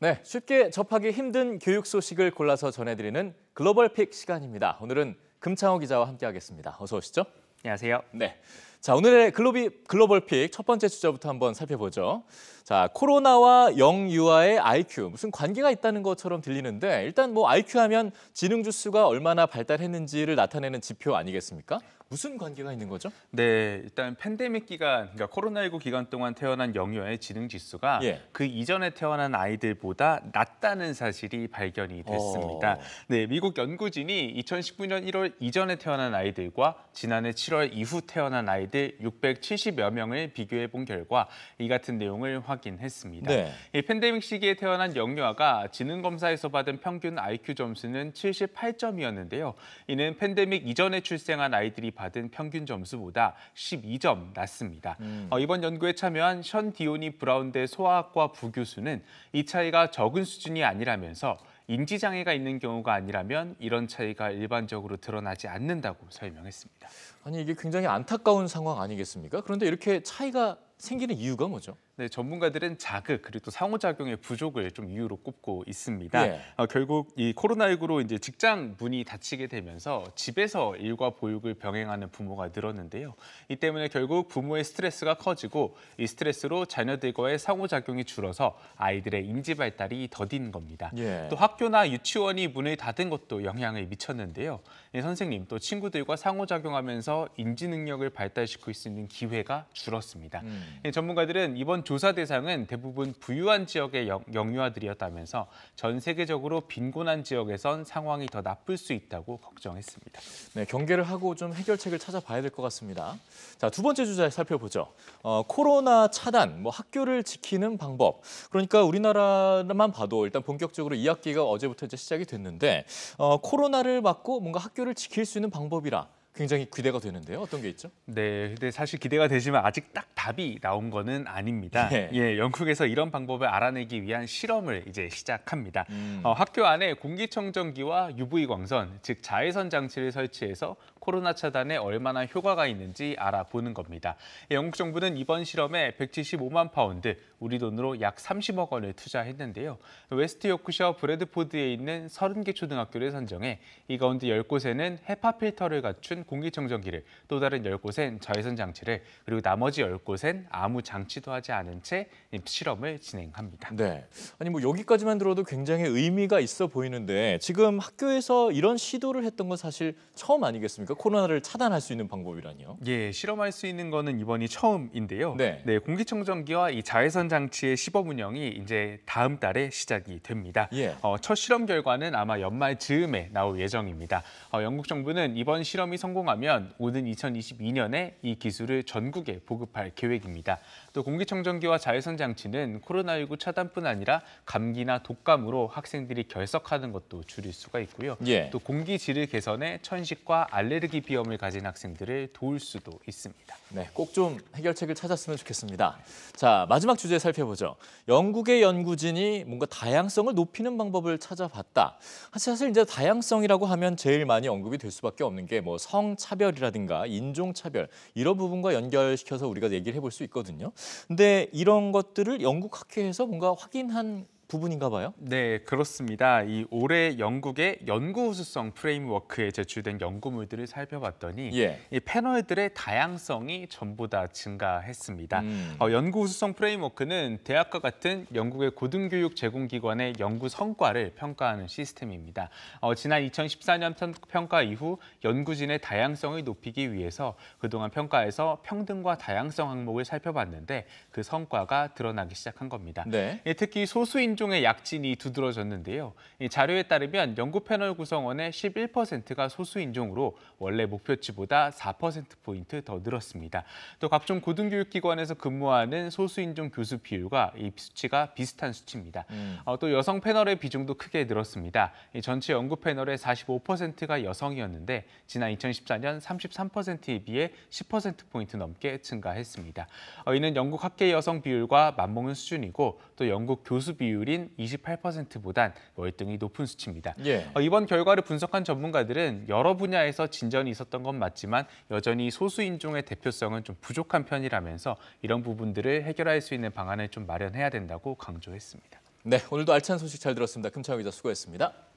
네, 쉽게 접하기 힘든 교육 소식을 골라서 전해드리는 글로벌 픽 시간입니다. 오늘은 금창호 기자와 함께하겠습니다. 어서 오시죠. 안녕하세요. 네. 자, 오늘의 글로비, 글로벌 픽 첫 번째 주제부터 한번 살펴보죠. 자, 코로나와 영유아의 IQ, 무슨 관계가 있다는 것처럼 들리는데 일단 뭐 IQ 하면 지능 주수가 얼마나 발달했는지를 나타내는 지표 아니겠습니까? 무슨 관계가 있는 거죠? 네, 일단 팬데믹 기간, 그러니까 코로나19 기간 동안 태어난 영유아의 지능 지수가 예. 그 이전에 태어난 아이들보다 낮다는 사실이 발견이 어. 됐습니다. 어... 네, 미국 연구진이 2019년 1월 이전에 태어난 아이들과 지난해 7월 이후 태어난 아이들 가이드 670여 명을 비교해 본 결과 이 같은 내용을 확인했습니다. 네. 이 팬데믹 시기에 태어난 영유아가 지능 검사에서 받은 평균 IQ 점수는 78점이었는데요. 이는 팬데믹 이전에 출생한 아이들이 받은 평균 점수보다 12점 낮습니다. 음. 어, 이번 연구에 참여한 션 디오니 브라운대 소아학과 부교수는 이 차이가 적은 수준이 아니라면서 인지장애가 있는 경우가 아니라면 이런 차이가 일반적으로 드러나지 않는다고 설명했습니다. 아니 이게 굉장히 안타까운 상황 아니겠습니까? 그런데 이렇게 차이가 생기는 이유가 뭐죠? 네, 전문가들은 자극 그리고 또 상호작용의 부족을 좀 이유로 꼽고 있습니다. 예. 어, 결국 이 코로나19로 이제 직장 문이 닫히게 되면서 집에서 일과 보육을 병행하는 부모가 늘었는데요. 이 때문에 결국 부모의 스트레스가 커지고 이 스트레스로 자녀들과의 상호작용이 줄어서 아이들의 인지 발달이 더딘 겁니다. 예. 또 학교나 유치원이 문을 닫은 것도 영향을 미쳤는데요. 네, 선생님 또 친구들과 상호작용하면서 인지 능력을 발달시킬 수 있는 기회가 줄었습니다. 음. 네, 전문가들은 이번 조사 대상은 대부분 부유한 지역의 영유아들이었다면서 전 세계적으로 빈곤한 지역에선 상황이 더 나쁠 수 있다고 걱정했습니다. 네, 경계를 하고 좀 해결책을 찾아봐야 될 것 같습니다. 자, 두 번째 주제 살펴보죠. 어, 코로나 차단, 뭐 학교를 지키는 방법. 그러니까 우리나라만 봐도 일단 본격적으로 2학기가 어제부터 이제 시작이 됐는데 어, 코로나를 막고 뭔가 학교를 지킬 수 있는 방법이라 굉장히 기대가 되는데요. 어떤 게 있죠? 네, 근데 사실 기대가 되지만 아직 딱 답이 나온 거는 아닙니다. 예, 예 영국에서 이런 방법을 알아내기 위한 실험을 이제 시작합니다. 음. 어, 학교 안에 공기청정기와 UV 광선, 즉 자외선 장치를 설치해서 코로나 차단에 얼마나 효과가 있는지 알아보는 겁니다. 예, 영국 정부는 이번 실험에 175만 파운드, 우리 돈으로 약 30억 원을 투자했는데요. 웨스트 요크셔 브래드포드에 있는 30개 초등학교를 선정해 이 가운데 10곳에는 헤파 필터를 갖춘 공기청정기를, 또 다른 10곳엔 자외선 장치를, 그리고 나머지 10곳엔 아무 장치도 하지 않은 채 실험을 진행합니다. 네. 아니 뭐 여기까지만 들어도 굉장히 의미가 있어 보이는데 지금 학교에서 이런 시도를 했던 건 사실 처음 아니겠습니까? 코로나를 차단할 수 있는 방법이라니요? 예, 실험할 수 있는 거는 이번이 처음인데요. 네. 네 공기청정기와 이 자외선 장치의 시범 운영이 이제 다음 달에 시작이 됩니다. 예. 어, 첫 실험 결과는 아마 연말 즈음에 나올 예정입니다. 어, 영국 정부는 이번 실험이 성공하면 오는 2022년에 이 기술을 전국에 보급할 계획입니다. 또 공기청정기와 자외선 장치는 코로나19 차단뿐 아니라 감기나 독감으로 학생들이 결석하는 것도 줄일 수가 있고요. 예. 또 공기 질을 개선해 천식과 알레르기 쓰기 비염을 가진 학생들을 도울 수도 있습니다. 네, 꼭 좀 해결책을 찾았으면 좋겠습니다. 자, 마지막 주제 살펴보죠. 영국의 연구진이 뭔가 다양성을 높이는 방법을 찾아봤다. 사실 이제 다양성이라고 하면 제일 많이 언급이 될 수밖에 없는 게 뭐 성차별이라든가 인종차별 이런 부분과 연결시켜서 우리가 얘기를 해볼 수 있거든요. 근데 이런 것들을 영국 학회에서 뭔가 확인한 부분인가 봐요? 네, 그렇습니다. 이 올해 영국의 연구 우수성 프레임워크에 제출된 연구물들을 살펴봤더니 예. 이 패널들의 다양성이 전부 다 증가했습니다. 음. 어, 연구 우수성 프레임워크는 대학과 같은 영국의 고등교육 제공기관의 연구 성과를 평가하는 시스템입니다. 어, 지난 2014년 평가 이후 연구진의 다양성을 높이기 위해서 그동안 평가에서 평등과 다양성 항목을 살펴봤는데 그 성과가 드러나기 시작한 겁니다. 네. 예, 특히 소수인 생종의 약진이 두드러졌는데요. 자료에 따르면 연구 패널 구성원의 11%가 소수 인종으로 원래 목표치보다 4%포인트 더 늘었습니다. 또 각종 고등교육기관에서 근무하는 소수 인종 교수 비율과 이 수치가 비슷한 수치입니다. 음. 어, 또 여성 패널의 비중도 크게 늘었습니다. 전체 연구 패널의 45%가 여성이었는데 지난 2014년 33%에 비해 10%포인트 넘게 증가했습니다. 어, 이는 영국 학계 여성 비율과 맞먹는 수준이고 또 영국 교수 비율이 비율인 28%보단 월등히 높은 수치입니다. 예. 어, 이번 결과를 분석한 전문가들은 여러 분야에서 진전이 있었던 건 맞지만 여전히 소수 인종의 대표성은 좀 부족한 편이라면서 이런 부분들을 해결할 수 있는 방안을 좀 마련해야 된다고 강조했습니다. 네, 오늘도 알찬 소식 잘 들었습니다. 금창 기자 수고했습니다.